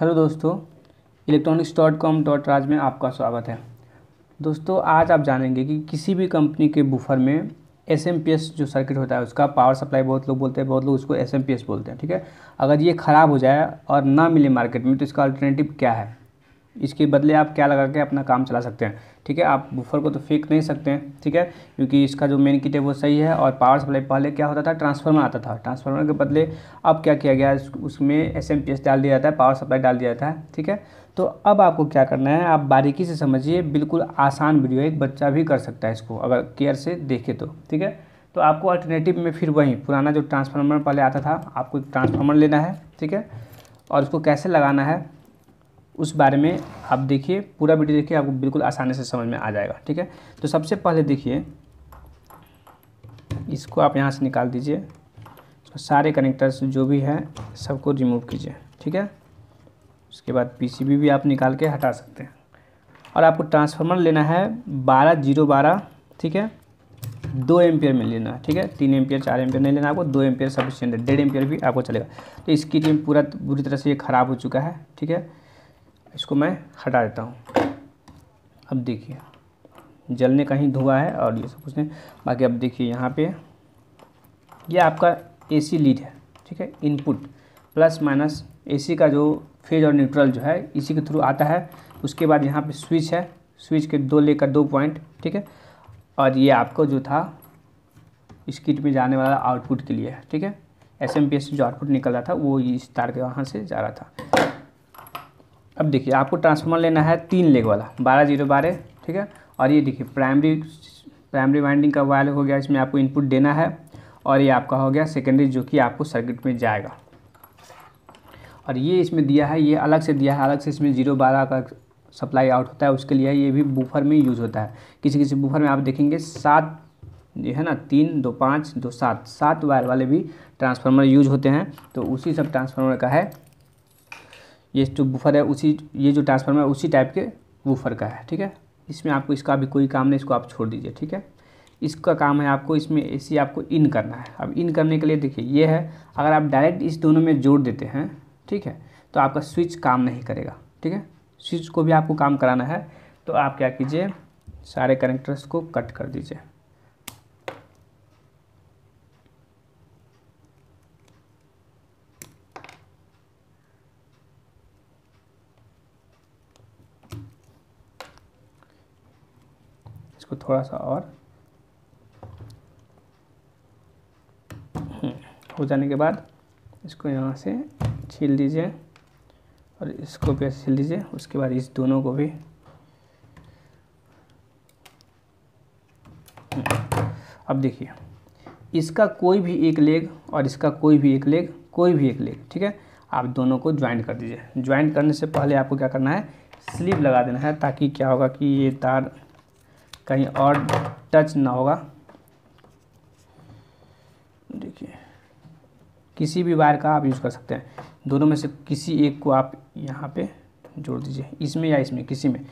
hello दोस्तों electronics dot com dot Raj में आपका स्वागत है दोस्तों आज आप जानेंगे कि किसी भी कंपनी के बुफर में एस एम पी एस जो सर्किट होता है उसका पावर सप्लाई बहुत लोग बोलते हैं बहुत लोग उसको एस एम पी एस बोलते हैं ठीक है अगर ये ख़राब हो जाए और ना मिले मार्केट में तो इसका अल्टरनेटिव क्या है इसके बदले आप क्या लगा के अपना काम चला सकते हैं ठीक है आप बुफर को तो फेंक नहीं सकते हैं ठीक है क्योंकि इसका जो मेन किट है वो सही है और पावर सप्लाई पहले क्या होता था ट्रांसफार्मर आता था ट्रांसफार्मर के बदले अब क्या किया गया उसमें एस एम पी एस डाल दिया जाता है पावर सप्लाई डाल दिया जाता है ठीक है तो अब आपको क्या करना है आप बारीकी से समझिए बिल्कुल आसान वीडियो है एक बच्चा भी कर सकता है इसको अगर केयर से देखे तो ठीक है तो आपको अल्टरनेटिव में फिर वहीं पुराना जो ट्रांसफार्मर पहले आता था आपको एक ट्रांसफार्मर लेना है ठीक है और उसको कैसे लगाना है उस बारे में आप देखिए पूरा वीडियो देखिए आपको बिल्कुल आसानी से समझ में आ जाएगा ठीक है तो सबसे पहले देखिए इसको आप यहाँ से निकाल दीजिए तो सारे कनेक्टर्स जो भी है सबको रिमूव कीजिए ठीक है उसके बाद पीसीबी भी आप निकाल के हटा सकते हैं और आपको ट्रांसफार्मर लेना है बारह जीरो बारह ठीक है दो एम्पियर में लेना है ठीक है तीन एम्पियर चार एम्पियर नहीं लेना आपको दो एम्पियर सफिशियंट है डेढ़ एम्पियर भी आपको चलेगा तो इसकी टीम पूरा बुरी तरह से ये ख़राब हो चुका है ठीक है इसको मैं हटा देता हूँ अब देखिए जलने का ही धुआ है और ये सब कुछ नहीं बाकी अब देखिए यहाँ पे ये आपका एसी लीड है ठीक है इनपुट प्लस माइनस एसी का जो फेज और न्यूट्रल जो है इसी के थ्रू आता है उसके बाद यहाँ पे स्विच है स्विच के दो लेकर दो पॉइंट ठीक है और ये आपको जो था इस किट में जाने वाला आउटपुट के लिए है ठीक है एस एम पी एस जो आउटपुट निकल रहा था वो इस तार के वहाँ से जा रहा था अब देखिए आपको ट्रांसफार्मर लेना है तीन लेग वाला बारह जीरो बारह ठीक है और ये देखिए प्राइमरी प्राइमरी वाइंडिंग का वायर हो गया इसमें आपको इनपुट देना है और ये आपका हो गया सेकेंडरी जो कि आपको सर्किट में जाएगा और ये इसमें दिया है ये अलग से दिया है अलग से इसमें जीरो बारह का सप्लाई आउट होता है उसके लिए ये भी बूफर में यूज़ होता है किसी किसी बूफर में आप देखेंगे सात ये है ना तीन दो पाँच दो सात सात वायर वाले भी ट्रांसफार्मर यूज होते हैं तो उसी सब ट्रांसफार्मर का है ये जो बुफर है उसी ये जो ट्रांसफार्मर है उसी टाइप के वूफर का है ठीक है इसमें आपको इसका अभी कोई काम नहीं इसको आप छोड़ दीजिए ठीक है इसका काम है आपको इसमें इसी आपको इन करना है अब इन करने के लिए देखिए ये है अगर आप डायरेक्ट इस दोनों में जोड़ देते हैं ठीक है तो आपका स्विच काम नहीं करेगा ठीक है स्विच को भी आपको काम कराना है तो आप क्या कीजिए सारे कनेक्टर्स को कट कर दीजिए थोड़ा सा और हम्म, हो जाने के बाद इसको यहाँ से छील दीजिए और इसको भी छील दीजिए उसके बाद इस दोनों को भी हम्म, अब देखिए इसका कोई भी एक लेग और इसका कोई भी एक लेग कोई भी एक लेग ठीक है आप दोनों को ज्वाइंट कर दीजिए ज्वाइंट करने से पहले आपको क्या करना है स्लीव लगा देना है ताकि क्या होगा कि ये तार कहीं और टच ना होगा देखिए किसी भी वायर का आप यूज़ कर सकते हैं दोनों में से किसी एक को आप यहाँ पे जोड़ दीजिए इसमें या इसमें किसी में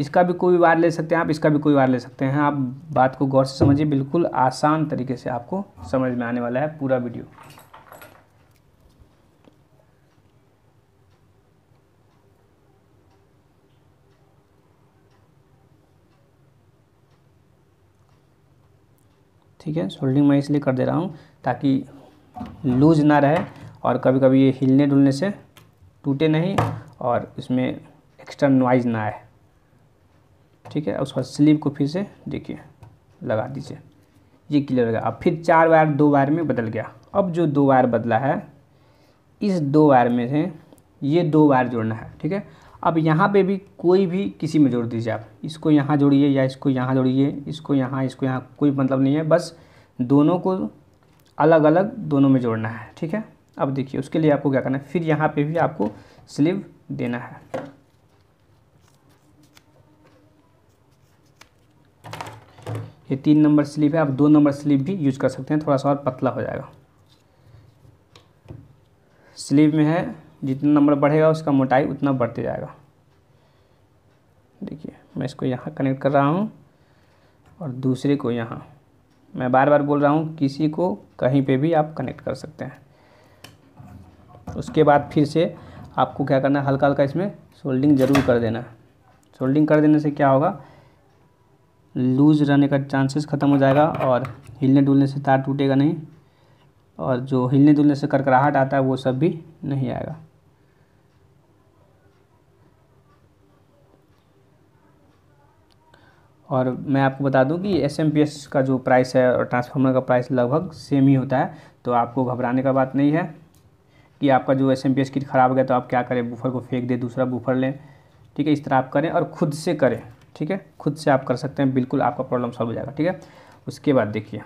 इसका भी कोई वायर ले सकते हैं आप इसका भी कोई वायर ले सकते हैं आप बात को गौर से समझिए बिल्कुल आसान तरीके से आपको समझ में आने वाला है पूरा वीडियो ठीक है सोल्डिंग मैं इसलिए कर दे रहा हूँ ताकि लूज ना रहे और कभी कभी ये हिलने डुलने से टूटे नहीं और इसमें एक्स्ट्रा नॉइज ना आए ठीक है उसके बाद स्लीव को फिर से देखिए लगा दीजिए ये क्लियर हो गया अब फिर चार वायर दो वायर में बदल गया अब जो दो वायर बदला है इस दो वायर में से ये दो वायर जोड़ना है ठीक है अब यहाँ पे भी कोई भी किसी में जोड़ दीजिए आप इसको यहाँ जोड़िए या इसको यहाँ जोड़िए इसको यहाँ इसको यहाँ कोई मतलब नहीं है बस दोनों को अलग अलग दोनों में जोड़ना है ठीक है अब देखिए उसके लिए आपको क्या करना है फिर यहाँ पे भी आपको स्लीव देना है ये तीन नंबर स्लीव है आप दो नंबर स्लीव भी यूज कर सकते हैं थोड़ा सा और पतला हो जाएगा स्लीव में है जितना नंबर बढ़ेगा उसका मोटाई उतना बढ़ते जाएगा देखिए मैं इसको यहाँ कनेक्ट कर रहा हूँ और दूसरे को यहाँ मैं बार बार बोल रहा हूँ किसी को कहीं पे भी आप कनेक्ट कर सकते हैं उसके बाद फिर से आपको क्या करना है हल्का हल्का इसमें सोल्डिंग ज़रूर कर देना सोल्डिंग कर देने से क्या होगा लूज़ रहने का चांसेस ख़त्म हो जाएगा और हिलने डुलने से तार टूटेगा नहीं और जो हिलने डुलने से करकराहट आता है वो सब भी नहीं आएगा और मैं आपको बता दूं कि एस का जो प्राइस है और ट्रांसफार्मर का प्राइस लगभग सेम ही होता है तो आपको घबराने का बात नहीं है कि आपका जो एस किट ख़राब हो गया तो आप क्या करें बूफर को फेंक दें दूसरा बूफर लें ठीक है इस तरह आप करें और ख़ुद से करें ठीक है खुद से आप कर सकते हैं बिल्कुल आपका प्रॉब्लम सॉल्व हो जाएगा ठीक है उसके बाद देखिए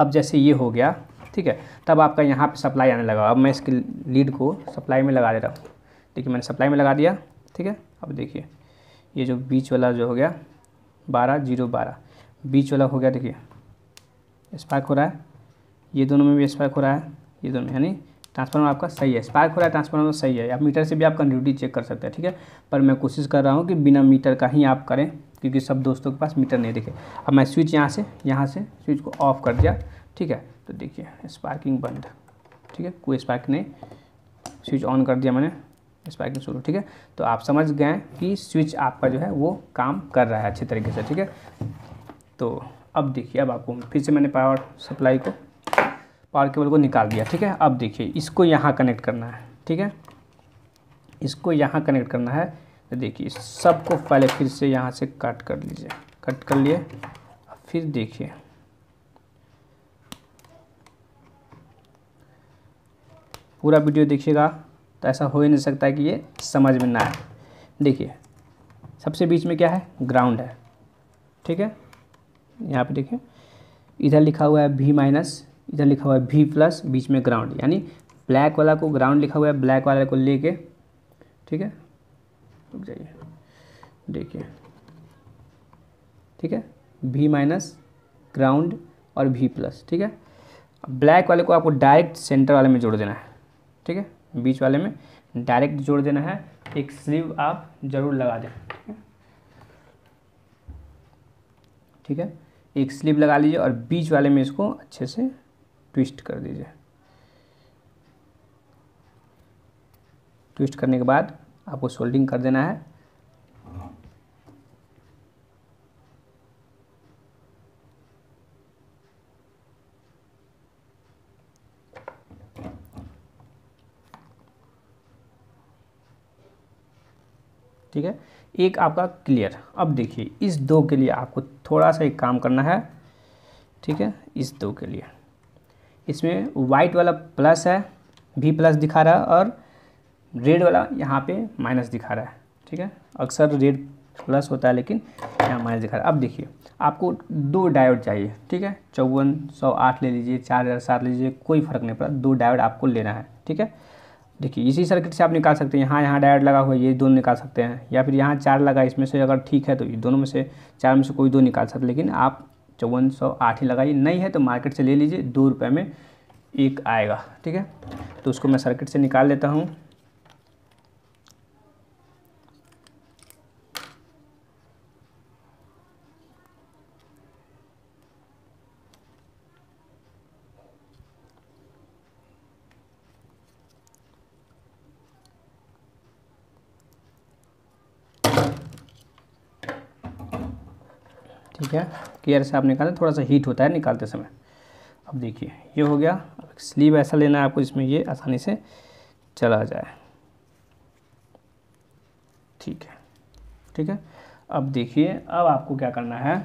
अब जैसे ये हो गया ठीक है तब आपका यहाँ पर सप्लाई आने लगा अब मैं इसके लीड को सप्लाई में लगा दे रहा हूँ देखिए मैंने सप्लाई में लगा दिया ठीक है अब देखिए ये जो बीच वाला जो हो गया बारह जीरो बारह बीच वाला हो गया देखिए स्पार्क हो रहा है ये दोनों में भी स्पार्क हो रहा है ये दोनों यानी ट्रांसफार्मर आपका सही है स्पार्क हो रहा है ट्रांसफार्मर तो सही है आप मीटर से भी आप कंटिन्यूटी चेक कर सकते हैं ठीक है पर मैं कोशिश कर रहा हूँ कि बिना मीटर का ही आप करें क्योंकि सब दोस्तों के पास मीटर नहीं देखे अब मैं स्विच यहाँ से यहाँ से स्विच को ऑफ कर दिया ठीक है तो देखिए स्पार्किंग बंद ठीक है कोई स्पार्क नहीं स्विच ऑन कर दिया मैंने स्पाइकिंग शुरू ठीक है तो आप समझ गए कि स्विच आपका जो है वो काम कर रहा है अच्छे तरीके से ठीक है तो अब देखिए अब आपको फिर से मैंने पावर सप्लाई को पावर केबल को निकाल दिया ठीक है अब देखिए इसको यहाँ कनेक्ट करना है ठीक है इसको यहाँ कनेक्ट करना है तो देखिए सबको पहले फिर से यहाँ से कट कर लीजिए कट कर लिए फिर देखिए पूरा वीडियो देखिएगा तो ऐसा हो ही नहीं सकता कि ये समझ में ना आए देखिए सबसे बीच में क्या है ग्राउंड है ठीक है यहाँ पे देखिए इधर लिखा हुआ है भी माइनस इधर लिखा हुआ है भी प्लस बीच में ग्राउंड यानी ब्लैक वाला को ग्राउंड लिखा हुआ है ब्लैक वाले को लेके ठीक है रुक जाइए देखिए ठीक है भी माइनस ग्राउंड और भी प्लस ठीक है ब्लैक वाले को आपको डायरेक्ट सेंटर वाले में जोड़ देना है ठीक है बीच वाले में डायरेक्ट जोड़ देना है एक स्लीव आप ज़रूर लगा दें ठीक है एक स्लीव लगा लीजिए और बीच वाले में इसको अच्छे से ट्विस्ट कर दीजिए ट्विस्ट करने के बाद आपको सोल्डिंग कर देना है ठीक है एक आपका क्लियर अब देखिए इस दो के लिए आपको थोड़ा सा एक काम करना है ठीक है इस दो के लिए इसमें वाइट वाला प्लस है भी प्लस दिखा रहा है और रेड वाला यहाँ पे माइनस दिखा रहा है ठीक है अक्सर रेड प्लस होता है लेकिन यहाँ माइनस दिखा रहा है अब देखिए आपको दो डायोड चाहिए ठीक है चौवन सौ आठ ले लीजिए चार हज़ार सात ले लीजिए कोई फ़र्क नहीं पड़ा दो डायोड आपको लेना है ठीक है देखिए इसी सर्किट से आप निकाल सकते हैं हाँ, यहाँ यहाँ डायड लगा हुआ है ये दोनों निकाल सकते हैं या फिर यहाँ चार लगा इसमें से अगर ठीक है तो ये दोनों में से चार में से कोई दो निकाल सकते लेकिन आप चौवन सौ आठ ही लगाइए नहीं है तो मार्केट से ले लीजिए दो रुपये में एक आएगा ठीक है तो उसको मैं सर्किट से निकाल लेता हूँ ठीक है केयर से आप निकालें थोड़ा सा हीट होता है निकालते समय अब देखिए ये हो गया स्लीव ऐसा लेना है आपको जिसमें ये आसानी से चला जाए ठीक है ठीक है अब देखिए अब आपको क्या करना है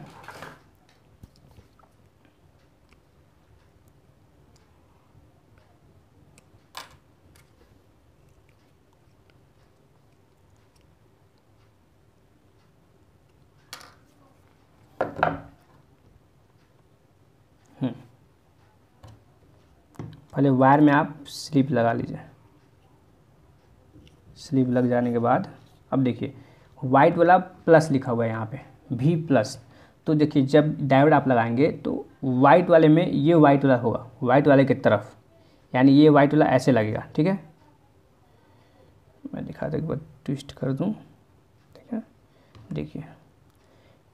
पहले वायर में आप स्लिप लगा लीजिए स्लिप लग जाने के बाद अब देखिए वाइट वाला प्लस लिखा हुआ है यहाँ पे भी प्लस तो देखिए जब डायोड आप लगाएंगे तो वाइट वाले में ये वाइट वाला होगा वाइट वाले की तरफ यानी ये वाइट वाला ऐसे लगेगा ठीक है मैं दिखा दे एक बार ट्विस्ट कर दूँ ठीक है देखिए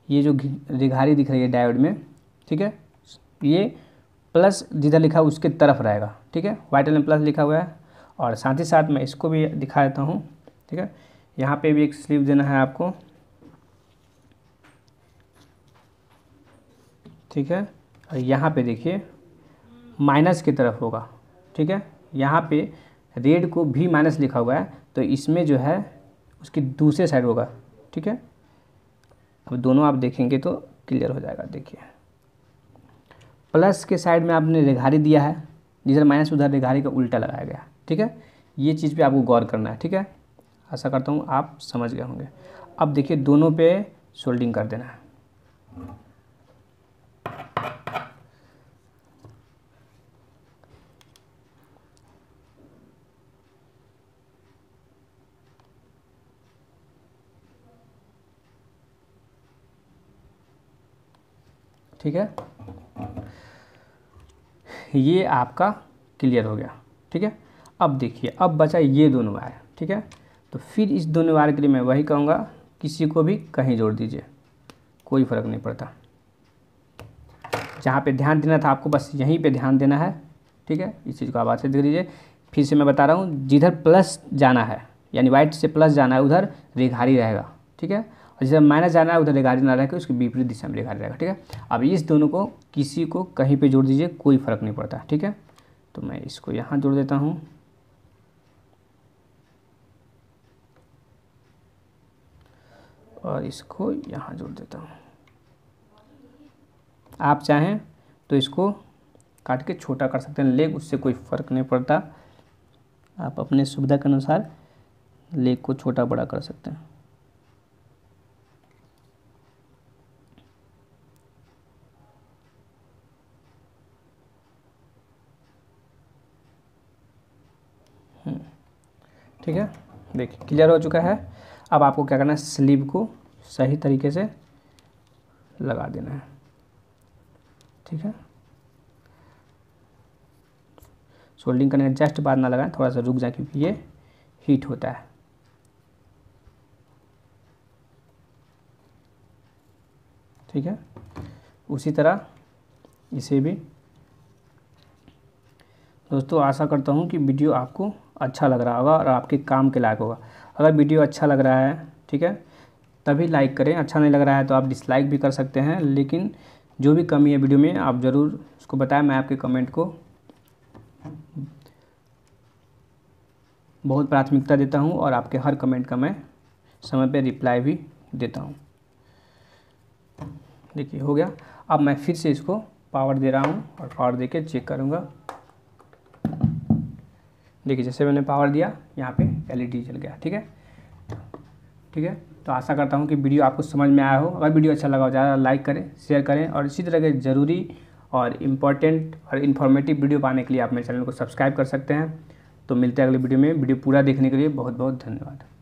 ये जो रिघारी दिख रही है डायोड में ठीक है ये प्लस जिधर लिखा उसके तरफ रहेगा ठीक है वाइट एल प्लस लिखा हुआ है और साथ ही साथ मैं इसको भी दिखा देता हूँ ठीक है यहाँ पे भी एक स्लीव देना है आपको ठीक है और यहाँ पे देखिए माइनस की तरफ होगा ठीक है यहाँ पे रेड को भी माइनस लिखा हुआ है तो इसमें जो है उसकी दूसरे साइड होगा ठीक है अब दोनों आप देखेंगे तो क्लियर हो जाएगा देखिए प्लस के साइड में आपने रेघारी दिया है जिधर माइनस उधर रेघारी का उल्टा लगाया गया ठीक है ये चीज़ पे आपको गौर करना है ठीक है आशा करता हूँ आप समझ गए होंगे अब देखिए दोनों पे सोल्डिंग कर देना है ठीक है ये आपका क्लियर हो गया ठीक है अब देखिए अब बचा ये दोनों वायर ठीक है तो फिर इस दोनों वायर के लिए मैं वही कहूँगा किसी को भी कहीं जोड़ दीजिए कोई फ़र्क नहीं पड़ता जहाँ पे ध्यान देना था आपको बस यहीं पे ध्यान देना है ठीक है इस चीज़ को आप अच्छे देख लीजिए फिर से मैं बता रहा हूँ जिधर प्लस जाना है यानी वाइट से प्लस जाना है उधर रेघारी रहेगा ठीक है और जैसे माइनस जाना है उधर रेगार्डियन ना रहकर उसके विपरीत दिशा में रेगार्डियन रहेगा ठीक है अब इस दोनों को किसी को कहीं पर जोड़ दीजिए कोई फर्क नहीं पड़ता ठीक है तो मैं इसको यहाँ जोड़ देता हूँ और इसको यहाँ जोड़ देता हूँ आप चाहें तो इसको काट के छोटा कर सकते हैं लेग उससे कोई फ़र्क नहीं पड़ता आप अपने सुविधा के अनुसार लेग को छोटा बड़ा कर सकते हैं ठीक है देखिए क्लियर हो चुका है अब आपको क्या करना है स्लीव को सही तरीके से लगा देना है ठीक है सोल्डिंग करने का जस्ट बाद ना लगाएं थोड़ा सा रुक जाए क्योंकि ये हीट होता है ठीक है उसी तरह इसे भी दोस्तों आशा करता हूँ कि वीडियो आपको अच्छा लग रहा होगा और आपके काम के लायक होगा अगर वीडियो अच्छा लग रहा है ठीक है तभी लाइक करें अच्छा नहीं लग रहा है तो आप डिसलाइक भी कर सकते हैं लेकिन जो भी कमी है वीडियो में आप ज़रूर उसको बताएं मैं आपके कमेंट को बहुत प्राथमिकता देता हूँ और आपके हर कमेंट का मैं समय पर रिप्लाई भी देता हूँ देखिए हो गया अब मैं फिर से इसको पावर दे रहा हूँ और पावर दे के चेक करूँगा देखिए जैसे मैंने पावर दिया यहाँ पे एलईडी चल गया ठीक है ठीक है तो आशा करता हूँ कि वीडियो आपको समझ में आया हो अगर वीडियो अच्छा लगा हो ज़्यादा लाइक करें शेयर करें और इसी तरह के ज़रूरी और इम्पॉर्टेंट और इन्फॉर्मेटिव वीडियो पाने के लिए आप मेरे चैनल को सब्सक्राइब कर सकते हैं तो मिलते हैं अगले वीडियो में वीडियो पूरा देखने के लिए बहुत बहुत धन्यवाद